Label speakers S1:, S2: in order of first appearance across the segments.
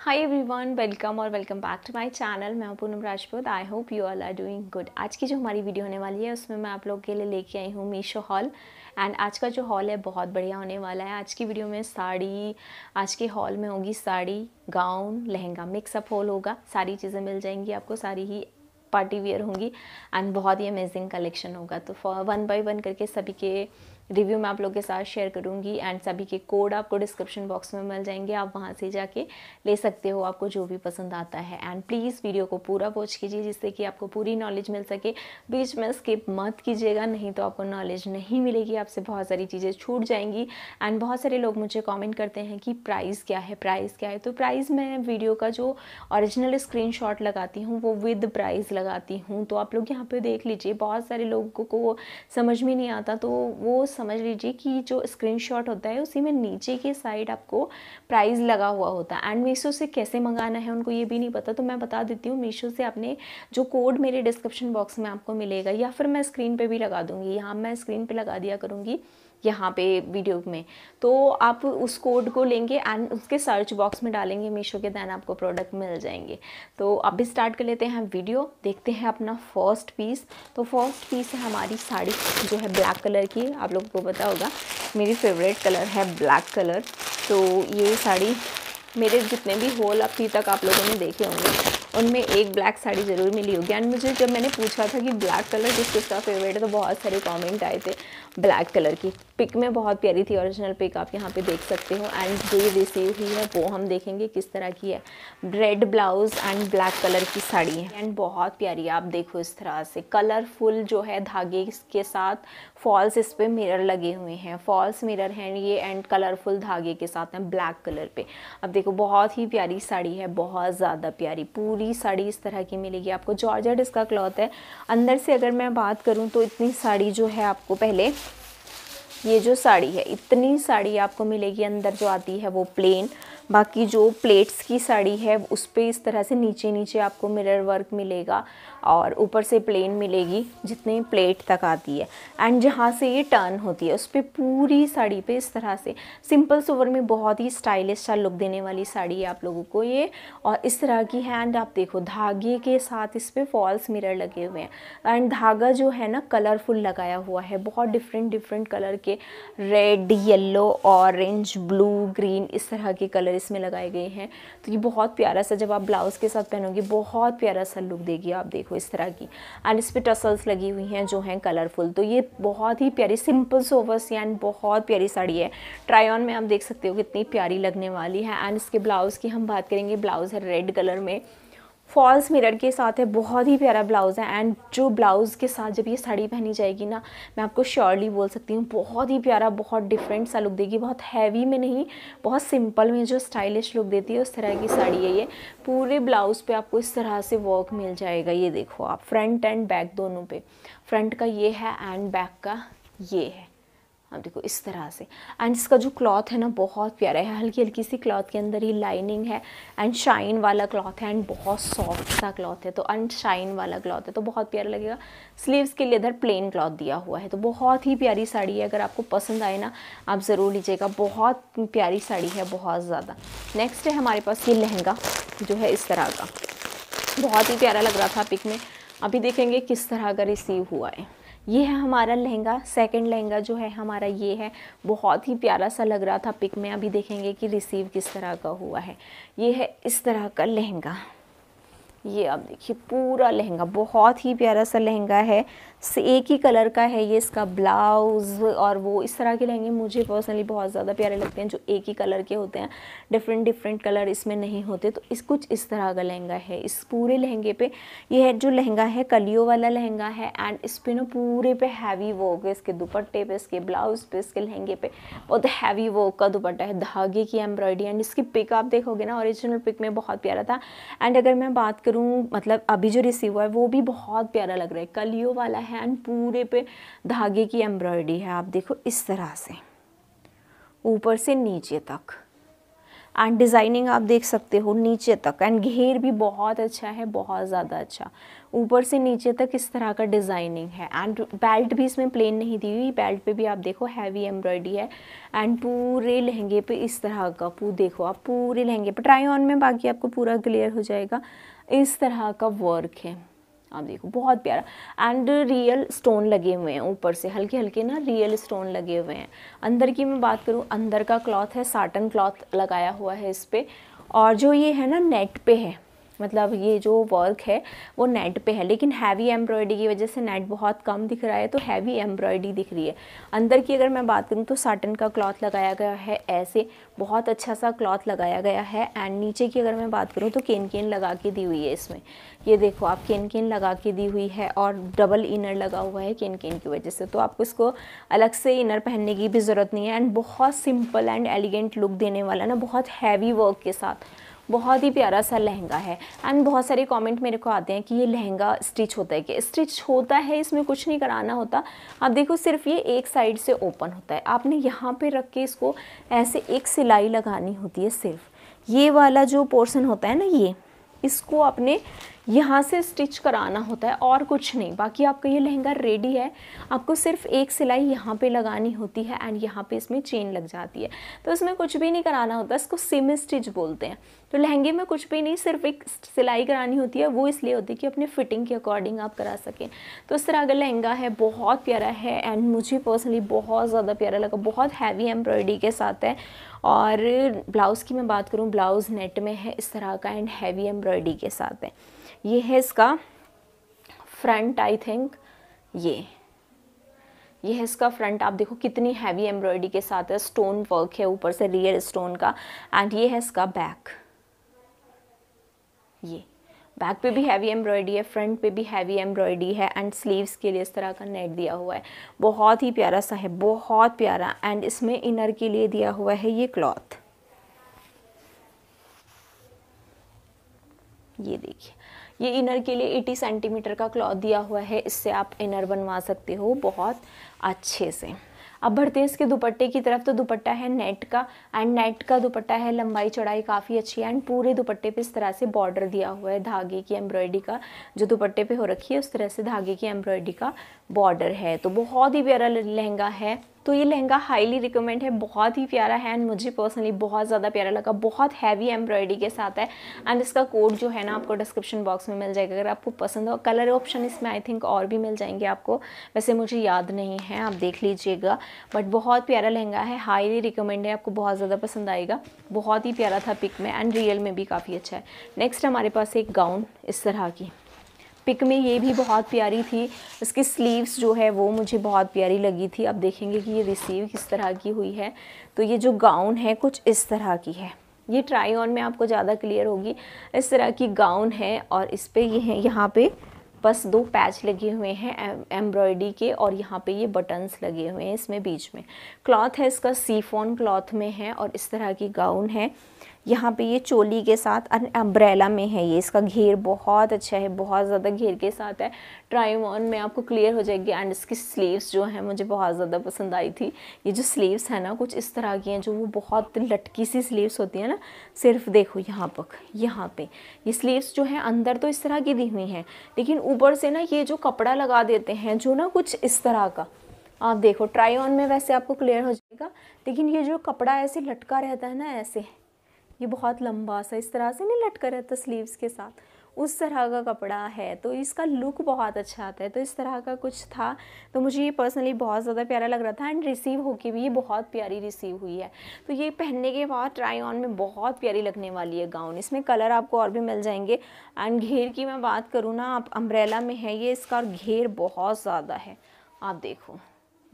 S1: high everyone welcome और welcome back to my channel मैं Poonam Rajput I hope you all are doing good आज की जो हमारी वीडियो होने वाली है उसमें मैं आप लोग के लिए लेके आई हूँ मीशो हॉल एंड आज का जो हॉल है बहुत बढ़िया होने वाला है आज की वीडियो में साड़ी आज के हॉल में होगी sari gown lehenga mix up hall होगा सारी चीज़ें मिल जाएंगी आपको सारी ही पार्टी वेयर होंगी एंड बहुत ही अमेजिंग कलेक्शन होगा तो वन बाई वन करके सभी के रिव्यू मैं आप लोग के साथ शेयर करूँगी एंड सभी के कोड आपको डिस्क्रिप्शन बॉक्स में मिल जाएंगे आप वहाँ से जाके ले सकते हो आपको जो भी पसंद आता है एंड प्लीज़ वीडियो को पूरा वॉच कीजिए जिससे कि आपको पूरी नॉलेज मिल सके बीच में स्किप मत कीजिएगा नहीं तो आपको नॉलेज नहीं मिलेगी आपसे बहुत सारी चीज़ें छूट जाएंगी एंड बहुत सारे लोग मुझे कॉमेंट करते हैं कि प्राइस क्या है प्राइस क्या है तो प्राइस मैं वीडियो का जो ऑरिजिनल स्क्रीन लगाती हूँ वो विद प्राइज़ लगाती हूँ तो आप लोग यहाँ पर देख लीजिए बहुत सारे लोगों को समझ में नहीं आता तो वो समझ लीजिए कि जो स्क्रीनशॉट होता है उसी में नीचे के साइड आपको प्राइस लगा हुआ होता है एंड मीशो से कैसे मंगाना है उनको ये भी नहीं पता तो मैं बता देती हूँ मीशो से आपने जो कोड मेरे डिस्क्रिप्शन बॉक्स में आपको मिलेगा या फिर मैं स्क्रीन पर भी लगा दूँगी यहाँ मैं स्क्रीन पर लगा दिया करूँगी यहाँ पे वीडियो में तो आप उस कोड को लेंगे एंड उसके सर्च बॉक्स में डालेंगे मीशो के दैन आपको प्रोडक्ट मिल जाएंगे तो अब भी स्टार्ट कर लेते हैं वीडियो देखते हैं अपना फर्स्ट पीस तो फर्स्ट पीस है हमारी साड़ी जो है ब्लैक कलर की आप लोगों को पता होगा मेरी फेवरेट कलर है ब्लैक कलर तो ये साड़ी मेरे जितने भी होल अभी तक आप लोगों ने देखे होंगे उनमें एक ब्लैक साड़ी ज़रूर मिली होगी एंड मुझे जब मैंने पूछा था कि ब्लैक कलर किस किसका फेवरेट है तो बहुत सारे कमेंट आए थे ब्लैक कलर की पिक में बहुत प्यारी थी ओरिजिनल पिक आप यहाँ पे देख सकते हो एंड जो ये रिसीव हुई है वो हम देखेंगे किस तरह की है red blouse and black colour की साड़ी है एंड बहुत प्यारी आप देखो इस तरह से कलरफुल जो है धागे के साथ फॉल्स इस पर मिरर लगे हुए हैं फॉल्स मिरर हैं ये एंड कलरफुल धागे के साथ हैं ब्लैक कलर पे अब देखो बहुत ही प्यारी साड़ी है बहुत ज़्यादा प्यारी पूरी पूरी साड़ी इस तरह की मिलेगी आपको जॉर्जेट इसका क्लॉथ है अंदर से अगर मैं बात करूँ तो इतनी साड़ी जो है आपको पहले ये जो साड़ी है इतनी साड़ी आपको मिलेगी अंदर जो आती है वो प्लेन बाकी जो प्लेट्स की साड़ी है उस पर इस तरह से नीचे नीचे आपको मिरर वर्क मिलेगा और ऊपर से प्लेन मिलेगी जितने प्लेट तक आती है एंड जहाँ से ये टर्न होती है उस पर पूरी साड़ी पे इस तरह से सिंपल सोवर में बहुत ही स्टाइलिश सा लुक देने वाली साड़ी है आप लोगों को ये और इस तरह की है एंड आप देखो धागे के साथ इस पर फॉल्स मिरर लगे हुए हैं एंड धागा जो है ना कलरफुल लगाया हुआ है बहुत डिफरेंट डिफरेंट कलर के red yellow orange blue green इस तरह के कलर इसमें लगाए गए हैं तो ये बहुत प्यारा सा जब आप ब्लाउज़ के साथ पहनोगे बहुत प्यारा सा लुक देगी आप देखो देखो इस तरह की एंड इस पर टसल्स लगी हुई हैं जो हैं कलरफुल तो ये बहुत ही प्यारी सिंपल सोवर्स सी एंड बहुत प्यारी साड़ी है ट्राई ऑन में आप देख सकते हो कितनी प्यारी लगने वाली है एंड इसके ब्लाउज़ की हम बात करेंगे ब्लाउज़ है रेड कलर में फॉल्स मिरर के साथ है बहुत ही प्यारा ब्लाउज़ है एंड जो ब्लाउज़ के साथ जब ये साड़ी पहनी जाएगी ना मैं आपको श्योरली बोल सकती हूँ बहुत ही प्यारा बहुत डिफरेंट सा लुक देगी बहुत हैवी में नहीं बहुत सिंपल में जो स्टाइलिश लुक देती है उस तरह की साड़ी है ये पूरे ब्लाउज़ पे आपको इस तरह से वर्क मिल जाएगा ये देखो आप फ्रंट एंड बैक दोनों पर फ्रंट का ये है एंड बैक का ये है आप देखो इस तरह से एंड इसका जो क्लॉथ है ना बहुत प्यारा है हल्की हल्की सी क्लॉथ के अंदर ही लाइनिंग है एंड शाइन वाला क्लॉथ है एंड बहुत सॉफ्ट सा क्लॉथ है तो एंड शाइन वाला क्लॉथ है तो बहुत प्यारा लगेगा स्लीव्स के लिए इधर प्लेन क्लॉथ दिया हुआ है तो बहुत ही प्यारी साड़ी है अगर आपको पसंद आए ना आप ज़रूर लीजिएगा बहुत प्यारी साड़ी है बहुत ज़्यादा नेक्स्ट है हमारे पास ये लहंगा जो है इस तरह का बहुत ही प्यारा लग रहा था पिक में अभी देखेंगे किस तरह का रिसीव हुआ है ये है हमारा लहंगा सेकंड लहंगा जो है हमारा ये है बहुत ही प्यारा सा लग रहा था पिक में अभी देखेंगे कि रिसीव किस तरह का हुआ है ये है इस तरह का लहंगा ये आप देखिए पूरा लहंगा बहुत ही प्यारा सा लहंगा है एक ही कलर का है ये इसका ब्लाउज़ और वो इस तरह के लहंगे मुझे पर्सनली बहुत ज़्यादा प्यारे लगते हैं जो एक ही कलर के होते हैं डिफरेंट डिफरेंट कलर इसमें नहीं होते तो इस कुछ इस तरह का लहंगा है इस पूरे लहंगे पे ये है जो लहंगा है कलियों वाला लहंगा है एंड इस पे ना पूरे पे हैवी वर्क है इसके दुपट्टे पे इसके ब्लाउज़ पे इसके लहंगे पे बहुत हैवी वर्क का दुपट्टा है धागे की एम्ब्रॉयडरी एंड इसकी पिक आप देखोगे ना ऑरिजिनल पिक में बहुत प्यारा था एंड अगर मैं बात करूँ मतलब अभी जो रिसीव हुआ है वो भी बहुत प्यारा लग रहा है कलियों वाला हैंड पूरे पे धागे की एम्ब्रॉयडरी है आप देखो इस तरह से ऊपर से नीचे तक एंड डिज़ाइनिंग आप देख सकते हो नीचे तक एंड घेर भी बहुत अच्छा है बहुत ज़्यादा अच्छा ऊपर से नीचे तक इस तरह का डिज़ाइनिंग है एंड बेल्ट भी इसमें प्लेन नहीं दी हुई बेल्ट पे भी आप देखो हैवी एम्ब्रॉयडरी है एंड पूरे लहंगे पे इस तरह का पू देखो आप पूरे लहंगे पे ट्राई ऑन में बाकी आपको पूरा क्लियर हो जाएगा इस तरह का वर्क है आप देखो बहुत प्यारा एंड रियल स्टोन लगे हुए हैं ऊपर से हल्के हल्के ना रियल स्टोन लगे हुए हैं अंदर की मैं बात करूँ अंदर का क्लॉथ है साटन क्लॉथ लगाया हुआ है इस पर और जो ये है ना नेट पे है मतलब ये जो वर्क है वो नेट पे है लेकिन हैवी एम्ब्रॉयडरी की वजह से नेट बहुत कम दिख रहा है तो हैवी एम्ब्रॉयडरी दिख रही है अंदर की अगर मैं बात करूँ तो साटन का क्लॉथ लगाया गया है ऐसे बहुत अच्छा सा क्लॉथ लगाया गया है एंड नीचे की अगर मैं बात करूँ तो केन केन लगा के दी हुई है इसमें ये देखो आप केन केन लगा के दी हुई है और डबल इनर लगा हुआ है केन केन की वजह से तो आपको इसको अलग से इनर पहनने की भी ज़रूरत नहीं है एंड बहुत सिंपल एंड एलिगेंट लुक देने वाला ना बहुत हैवी वर्क के साथ बहुत ही प्यारा सा लहंगा है एंड बहुत सारे कमेंट मेरे को आते हैं कि ये लहंगा स्टिच होता है कि स्टिच होता है इसमें कुछ नहीं कराना होता आप देखो सिर्फ ये एक साइड से ओपन होता है आपने यहाँ पे रख के इसको ऐसे एक सिलाई लगानी होती है सिर्फ ये वाला जो पोर्सन होता है ना ये इसको आपने यहाँ से स्टिच कराना होता है और कुछ नहीं बाकी आपका ये लहंगा रेडी है आपको सिर्फ एक सिलाई यहाँ पे लगानी होती है एंड यहाँ पे इसमें चेन लग जाती है तो इसमें कुछ भी नहीं कराना होता इसको सिम स्टिच बोलते हैं तो लहंगे में कुछ भी नहीं सिर्फ एक सिलाई करानी होती है वो इसलिए होती है कि अपने फिटिंग के अकॉर्डिंग आप करा सकें तो इस तरह का लहंगा है बहुत प्यारा है एंड मुझे पर्सनली बहुत ज़्यादा प्यारा लगा बहुत हैवी एम्ब्रॉयडरी के साथ है और ब्लाउज़ की मैं बात करूँ ब्लाउज़ नेट में है इस तरह का एंड हैवी एम्ब्रॉयडरी के साथ है ये है इसका फ्रंट आई थिंक ये ये है इसका फ्रंट आप देखो कितनी हैवी एम्ब्रॉयडरी के साथ है स्टोन वर्क है ऊपर से रियल स्टोन का एंड ये है इसका बैक ये बैक पे भी हैवी एम्ब्रॉयडरी है फ्रंट पे भी हैवी एम्ब्रॉयडरी है एंड स्लीव्स के लिए इस तरह का नेट दिया हुआ है बहुत ही प्यारा सा है बहुत प्यारा एंड इसमें इनर के लिए दिया हुआ है ये क्लॉथ ये देखिए ये इनर के लिए 80 सेंटीमीटर का क्लॉथ दिया हुआ है इससे आप इनर बनवा सकते हो बहुत अच्छे से अब बढ़ते हैं इसके दुपट्टे की तरफ तो दुपट्टा है नेट का एंड नेट का दुपट्टा है लंबाई चौड़ाई काफ़ी अच्छी है एंड पूरे दुपट्टे पे इस तरह से बॉर्डर दिया हुआ है धागे की एम्ब्रॉयडरी का जो दुपट्टे पे हो रखी है उस तरह से धागे की एम्ब्रॉयडरी का बॉर्डर है तो बहुत ही प्यारा लहंगा है तो ये लहंगा हाईली रिकमेंड है बहुत ही प्यारा है एंड मुझे पर्सनली बहुत ज़्यादा प्यारा लगा बहुत हैवी एम्ब्रॉयडरी के साथ है एंड इसका कोड जो है ना आपको डिस्क्रिप्शन बॉक्स में मिल जाएगा अगर आपको पसंद हो कलर ऑप्शन इसमें आई थिंक और भी मिल जाएंगे आपको वैसे मुझे याद नहीं है आप देख लीजिएगा बट बहुत प्यारा लहंगा है हाईली रिकमेंड है आपको बहुत ज़्यादा पसंद आएगा बहुत ही प्यारा था पिक में एंड रियल में भी काफ़ी अच्छा है नेक्स्ट हमारे पास एक गाउन इस तरह की पिक में ये भी बहुत प्यारी थी इसकी स्लीव्स जो है वो मुझे बहुत प्यारी लगी थी अब देखेंगे कि ये रिसीव किस तरह की हुई है तो ये जो गाउन है कुछ इस तरह की है ये ट्राई ऑन में आपको ज़्यादा क्लियर होगी इस तरह की गाउन है और इस पर ये है यहाँ पे बस दो पैच लगे हुए हैं एम्ब्रॉयडरी के और यहाँ पे ये बटन्स लगे हुए हैं इसमें बीच में क्लॉथ है इसका सीफोन क्लॉथ में है और इस तरह की गाउन है यहाँ पे ये चोली के साथ अम्ब्रेला में है ये इसका घेर बहुत अच्छा है बहुत ज़्यादा घेर के साथ है ट्राई ऑन में आपको क्लियर हो जाएगी एंड इसकी स्लीव्स जो है मुझे बहुत ज़्यादा पसंद आई थी ये जो स्लीव्स है ना कुछ इस तरह की हैं जो वो बहुत लटकी सी स्लीव्स होती है ना सिर्फ देखो यहाँ पर यहाँ पे ये स्लीव्स जो है अंदर तो इस तरह की दी हुई हैं लेकिन ऊपर से ना ये जो कपड़ा लगा देते हैं जो ना कुछ इस तरह का आप देखो ट्राई ऑन में वैसे आपको क्लियर हो जाएगा लेकिन ये जो कपड़ा ऐसे लटका रहता है ना ऐसे ये बहुत लंबा सा इस तरह से नहीं लटका रहता स्लीव्स के साथ उस तरह का कपड़ा है तो इसका लुक बहुत अच्छा आता है तो इस तरह का कुछ था तो मुझे ये पर्सनली बहुत ज़्यादा प्यारा लग रहा था एंड रिसीव होके भी ये बहुत प्यारी रिसीव हुई है तो ये पहनने के बाद ट्राई ऑन में बहुत प्यारी लगने वाली है गाउन इसमें कलर आपको और भी मिल जाएंगे एंड घेर की मैं बात करूँ ना आप अम्ब्रेला में है ये इसका घेर बहुत ज़्यादा है आप देखो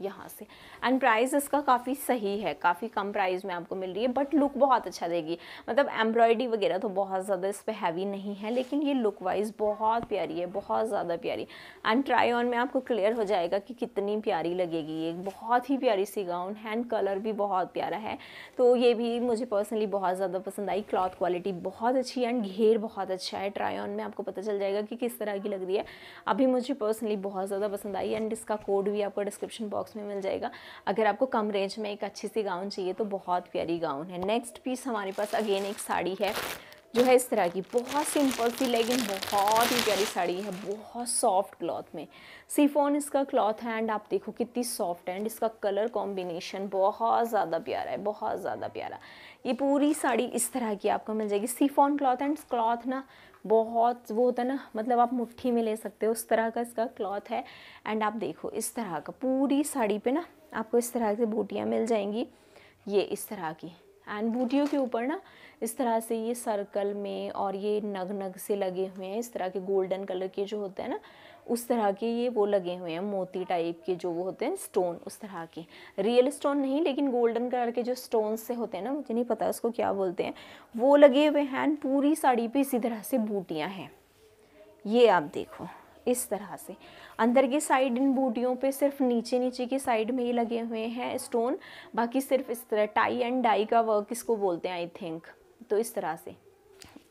S1: यहाँ से एंड प्राइस इसका काफ़ी सही है काफ़ी कम प्राइस में आपको मिल रही है बट लुक बहुत अच्छा देगी मतलब एम्ब्रॉयडरी वगैरह तो बहुत ज़्यादा इस पर हैवी नहीं है लेकिन ये लुक वाइज बहुत प्यारी है बहुत ज़्यादा प्यारी एंड ट्राई ऑन में आपको क्लियर हो जाएगा कि कितनी प्यारी लगेगी ये बहुत ही प्यारी सी गाउन हैंड कलर भी बहुत प्यारा है तो ये भी मुझे पर्सनली बहुत ज़्यादा पसंद आई क्लॉथ क्वालिटी बहुत अच्छी है एंड घेर बहुत अच्छा है ट्राई ऑन में आपको पता चल जाएगा कि किस तरह की लग रही है अभी मुझे पर्सनली बहुत ज़्यादा पसंद आई एंड इसका कोड भी आपको डिस्क्रिप्शन बॉक्स बॉक्स में मिल जाएगा अगर आपको कम रेंज में एक अच्छी सी गाउन चाहिए तो बहुत प्यारी गाउन है नेक्स्ट पीस हमारे पास अगेन एक साड़ी है जो है इस तरह की बहुत सिंपल सी लेकिन बहुत ही प्यारी साड़ी है बहुत सॉफ्ट क्लॉथ में सीफोन इसका क्लॉथ है एंड आप देखो कितनी सॉफ्ट है एंड इसका कलर कॉम्बिनेशन बहुत ज़्यादा प्यारा है बहुत ज़्यादा प्यारा ये पूरी साड़ी इस तरह की आपको मिल जाएगी सीफॉन क्लॉथ एंड क्लॉथ ना बहुत वो होता है ना मतलब आप मुट्ठी में ले सकते हो उस तरह का इसका क्लॉथ है एंड आप देखो इस तरह का पूरी साड़ी पे ना आपको इस तरह से बूटियाँ मिल जाएंगी ये इस तरह की एंड बूटियों के ऊपर ना इस तरह से ये सर्कल में और ये नग नग से लगे हुए हैं इस तरह के गोल्डन कलर के जो होते हैं ना उस तरह के ये वो लगे हुए हैं मोती टाइप के जो वो होते हैं स्टोन उस तरह के रियल स्टोन नहीं लेकिन गोल्डन कलर के जो स्टोन से होते हैं ना मुझे नहीं पता उसको क्या बोलते हैं वो लगे हुए हैं पूरी साड़ी पर इसी तरह से बूटियाँ हैं ये आप देखो इस तरह से अंदर की साइड इन बूटियों पे सिर्फ नीचे नीचे की साइड में ही लगे हुए हैं स्टोन बाकी सिर्फ इस तरह टाई एंड डाई का वर्क इसको बोलते हैं आई थिंक तो इस तरह से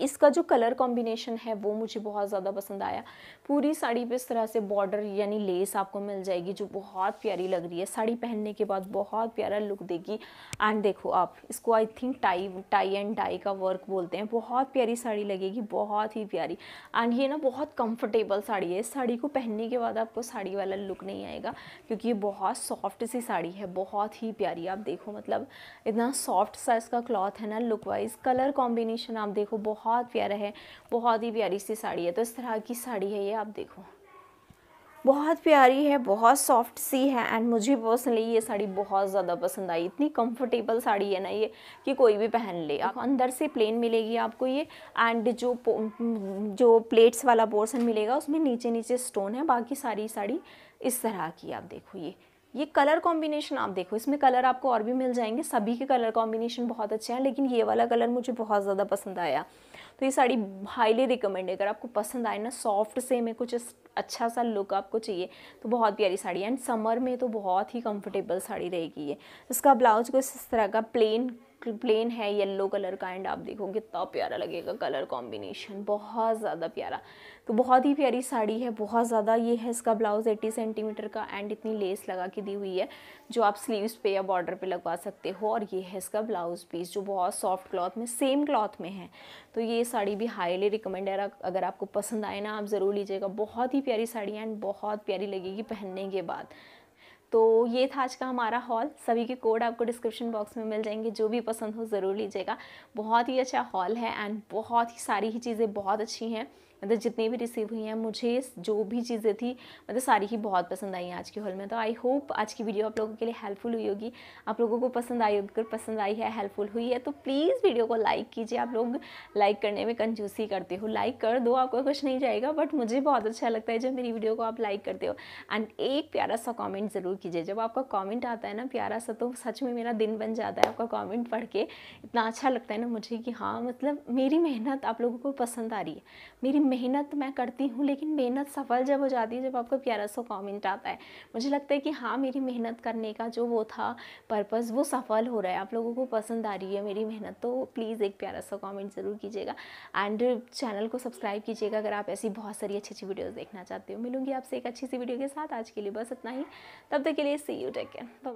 S1: इसका जो कलर कॉम्बिनेशन है वो मुझे बहुत ज़्यादा पसंद आया पूरी साड़ी पे इस तरह से बॉर्डर यानी लेस आपको मिल जाएगी जो बहुत प्यारी लग रही है साड़ी पहनने के बाद बहुत प्यारा लुक देगी एंड देखो आप इसको I think tie tie and dye का वर्क बोलते हैं बहुत प्यारी साड़ी लगेगी बहुत ही प्यारी एंड ये ना बहुत कम्फर्टेबल साड़ी है इस साड़ी को पहनने के बाद आपको साड़ी वाला लुक नहीं आएगा क्योंकि ये बहुत सॉफ्ट सी साड़ी है बहुत ही प्यारी आप देखो मतलब इतना सॉफ्ट सा इसका क्लॉथ है ना लुक वाइज कलर कॉम्बिनेशन आप देखो बहुत बहुत प्यारा है बहुत ही प्यारी सी साड़ी है तो इस तरह की साड़ी है ये आप देखो बहुत प्यारी है बहुत सॉफ्ट सी है एंड मुझे पर्सनली ये साड़ी बहुत ज़्यादा पसंद आई इतनी कंफर्टेबल साड़ी है ना ये कि कोई भी पहन ले आप अंदर से प्लेन मिलेगी आपको ये एंड जो जो प्लेट्स वाला पोर्सन मिलेगा उसमें नीचे नीचे स्टोन है बाकी सारी साड़ी इस तरह की आप देखो ये ये कलर कॉम्बिनेशन आप देखो इसमें कलर आपको और भी मिल जाएंगे सभी के कलर कॉम्बिनेशन बहुत अच्छे हैं लेकिन ये वाला कलर मुझे बहुत ज़्यादा पसंद आया तो ये साड़ी हाईली रिकमेंड है अगर आपको पसंद आए ना सॉफ्ट से में कुछ अच्छा सा लुक आपको चाहिए तो बहुत प्यारी साड़ी एंड समर में तो बहुत ही कंफर्टेबल साड़ी रहेगी ये इसका ब्लाउज कुछ इस तरह का प्लेन प्लेन है येलो कलर का एंड आप देखो कितना प्यारा लगेगा कलर कॉम्बिनेशन बहुत ज़्यादा प्यारा तो बहुत ही प्यारी साड़ी है बहुत ज़्यादा ये है इसका ब्लाउज़ 80 सेंटीमीटर का एंड इतनी लेस लगा के दी हुई है जो आप स्लीव्स पे या बॉर्डर पे लगवा सकते हो और ये है इसका ब्लाउज़ पीस जो बहुत सॉफ्ट क्लॉथ में सेम क्लॉथ में है तो ये साड़ी भी हाईली रिकमेंड है अगर आपको पसंद आए ना आप ज़रूर लीजिएगा बहुत ही प्यारी साड़ी एंड बहुत प्यारी लगेगी पहनने के बाद तो ये था आज का हमारा हॉल सभी के कोड आपको डिस्क्रिप्शन बॉक्स में मिल जाएंगे जो भी पसंद हो ज़रूर लीजिएगा बहुत ही अच्छा हॉल है एंड बहुत ही सारी ही चीज़ें बहुत अच्छी हैं मतलब जितनी भी रिसीव हुई हैं मुझे जो भी चीज़ें थी मतलब सारी ही बहुत पसंद आई हैं आज के हॉल में तो आई होप आज की वीडियो आप लोगों के लिए हेल्पफुल हुई होगी आप लोगों को पसंद आई होगी अगर पसंद आई है हेल्पफुल हुई है तो प्लीज़ वीडियो को लाइक कीजिए आप लोग लाइक करने में कंजूसी करते हो लाइक कर दो आपको कुछ नहीं जाएगा बट मुझे बहुत अच्छा लगता है जब मेरी वीडियो को आप लाइक करते हो एंड एक प्यारा सा कॉमेंट ज़रूर कीजिए जब आपका कॉमेंट आता है ना प्यारा सा तो सच में मेरा दिन बन जाता है आपका कॉमेंट पढ़ के इतना अच्छा लगता है ना मुझे कि हाँ मतलब मेरी मेहनत आप लोगों को पसंद आ रही है मेरी मेहनत मैं करती हूँ लेकिन मेहनत सफल जब हो जाती है जब आपका प्यारा सौ कॉमेंट आता है मुझे लगता है कि हाँ मेरी मेहनत करने का जो वो था पर्पज़ वो सफल हो रहा है आप लोगों को पसंद आ रही है मेरी मेहनत तो प्लीज़ एक प्यारा सा कॉमेंट ज़रूर कीजिएगा एंड चैनल को सब्सक्राइब कीजिएगा अगर आप ऐसी बहुत सारी अच्छी अच्छी वीडियोज़ देखना चाहते हो मिलूंगी आपसे एक अच्छी सी वीडियो के साथ आज के लिए बस इतना ही तब तक के लिए सी यू टेक केयर